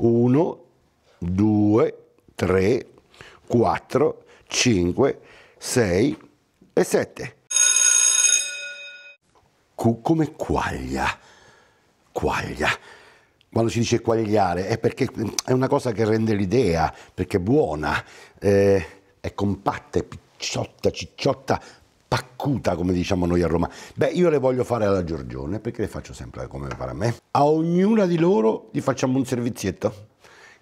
1, 2, 3, 4, 5, 6 e 7. Q come quaglia. Quaglia. Quando si dice quagliare è perché è una cosa che rende l'idea, perché è buona, eh, è compatta, è picciotta, cicciotta, paccuta, come diciamo noi a Roma. Beh, io le voglio fare alla Giorgione, perché le faccio sempre come fare a me. A ognuna di loro gli facciamo un servizietto.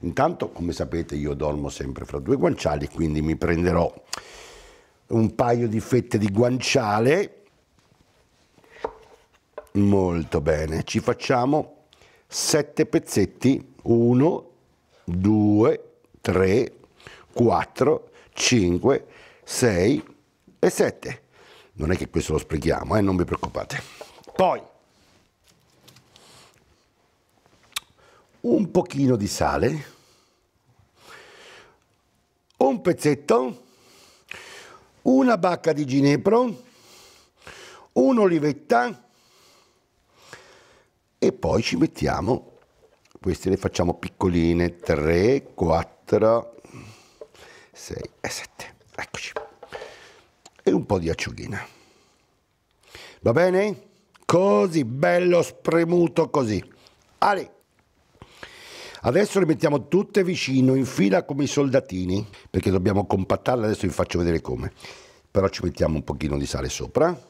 Intanto, come sapete, io dormo sempre fra due guanciali, quindi mi prenderò un paio di fette di guanciale. Molto bene, ci facciamo sette pezzetti, Uno, due, tre, quattro, cinque, sei e sette non è che questo lo sprechiamo, eh, non vi preoccupate. Poi, un pochino di sale, un pezzetto, una bacca di ginepro, un'olivetta e poi ci mettiamo, queste le facciamo piccoline, 3, 4, 6, 7 po' di acciughina. Va bene? Così, bello spremuto così. Ale. Adesso le mettiamo tutte vicino, in fila come i soldatini, perché dobbiamo compattarle, adesso vi faccio vedere come. Però ci mettiamo un pochino di sale sopra,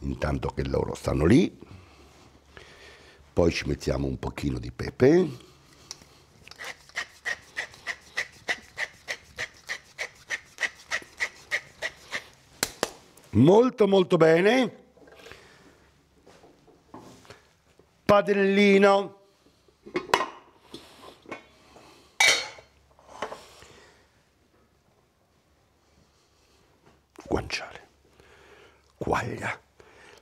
intanto che loro stanno lì. Poi ci mettiamo un pochino di pepe. Molto molto bene. Padellino. Guanciale. Quaglia.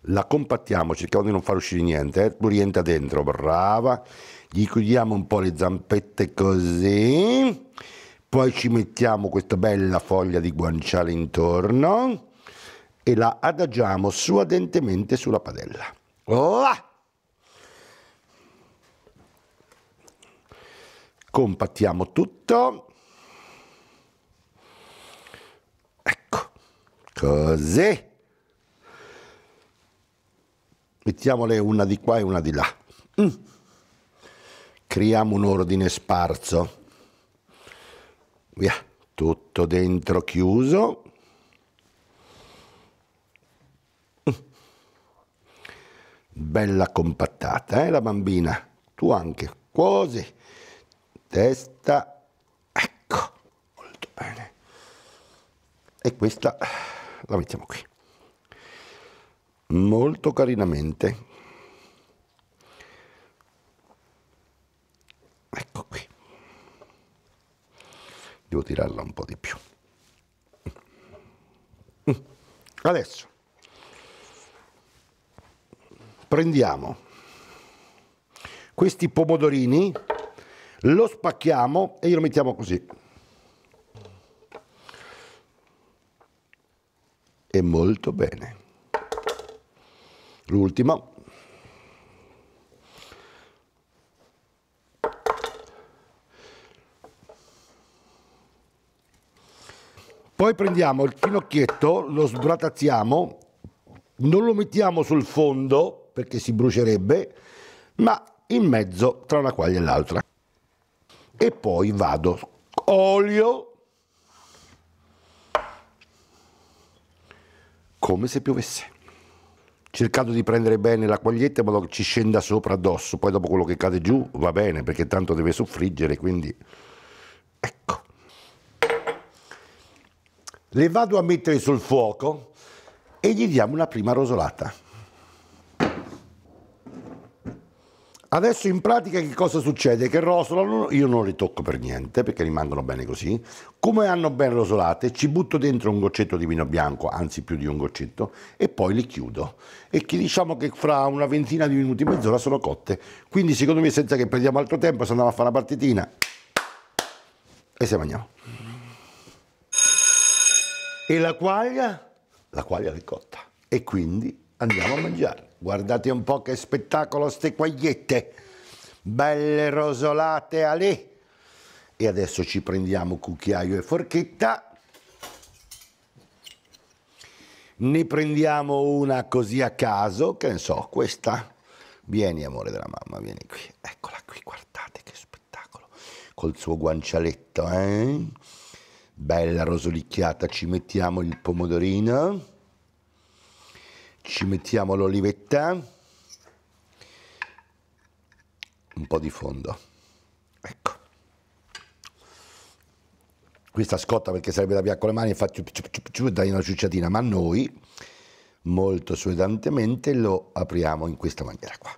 La compattiamo, cerchiamo di non far uscire niente, eh. rientra dentro, brava. Gli chiudiamo un po' le zampette così. Poi ci mettiamo questa bella foglia di guanciale intorno e la adagiamo suadentemente sulla padella. Là! Compattiamo tutto. Ecco, così. Mettiamole una di qua e una di là. Mm. Creiamo un ordine sparso. Via, tutto dentro chiuso. bella compattata, eh la bambina? Tu anche, quasi, testa, ecco, molto bene. E questa la mettiamo qui. Molto carinamente. Ecco qui. Devo tirarla un po' di più. Mm. Adesso Prendiamo questi pomodorini, lo spacchiamo e glielo mettiamo così. E molto bene. L'ultimo. Poi prendiamo il finocchietto, lo sbratazziamo, non lo mettiamo sul fondo perché si brucierebbe, ma in mezzo tra una quaglia e l'altra. E poi vado olio come se piovesse. Cercando di prendere bene la quaglietta in modo che ci scenda sopra addosso, poi dopo quello che cade giù va bene perché tanto deve soffriggere, quindi ecco. Le vado a mettere sul fuoco e gli diamo una prima rosolata. Adesso in pratica che cosa succede? Che rosolano, io non le tocco per niente perché rimangono bene così, come hanno ben rosolate ci butto dentro un goccetto di vino bianco, anzi più di un goccetto, e poi li chiudo. E che diciamo che fra una ventina di minuti, mezz'ora sono cotte. Quindi secondo me senza che perdiamo altro tempo, se andiamo a fare una partitina e se mangiamo. E la quaglia? La quaglia è cotta. E quindi andiamo a mangiare. Guardate un po' che spettacolo ste quagliette, belle rosolate a lì. E adesso ci prendiamo cucchiaio e forchetta. Ne prendiamo una così a caso, che ne so, questa. Vieni amore della mamma, vieni qui. Eccola qui, guardate che spettacolo. Col suo guancialetto, eh? Bella rosolicchiata, ci mettiamo il pomodorino ci mettiamo l'olivetta, un po' di fondo, ecco. Questa scotta perché sarebbe da via con le mani, e faccio dai una ciucciatina, ma noi molto solidamente lo apriamo in questa maniera qua.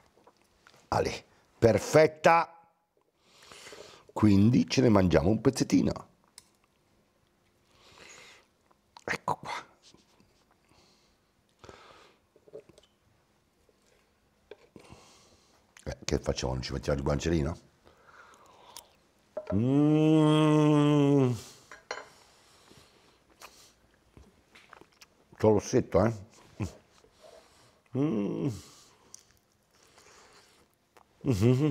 Ale, perfetta! Quindi ce ne mangiamo un pezzettino. Ecco qua che facciamo? Non ci mettiamo il guancialino? Mmm. C'ho l'ossetto, eh? Mm. Mm-hmm.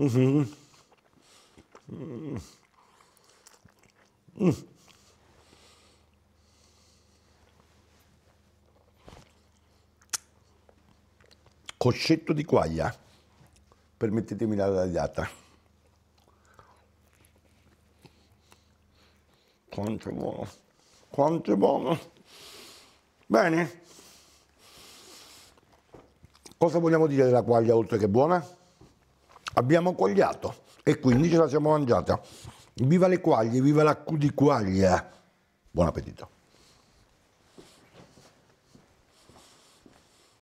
Mm-hmm. Coscetto di quaglia, permettetemi la tagliata. Quanto è buono, quanto è buono. Bene, cosa vogliamo dire della quaglia oltre che buona? Abbiamo quagliato e quindi ce la siamo mangiata. Viva le quaglie, viva la Q di quaglia. Buon appetito.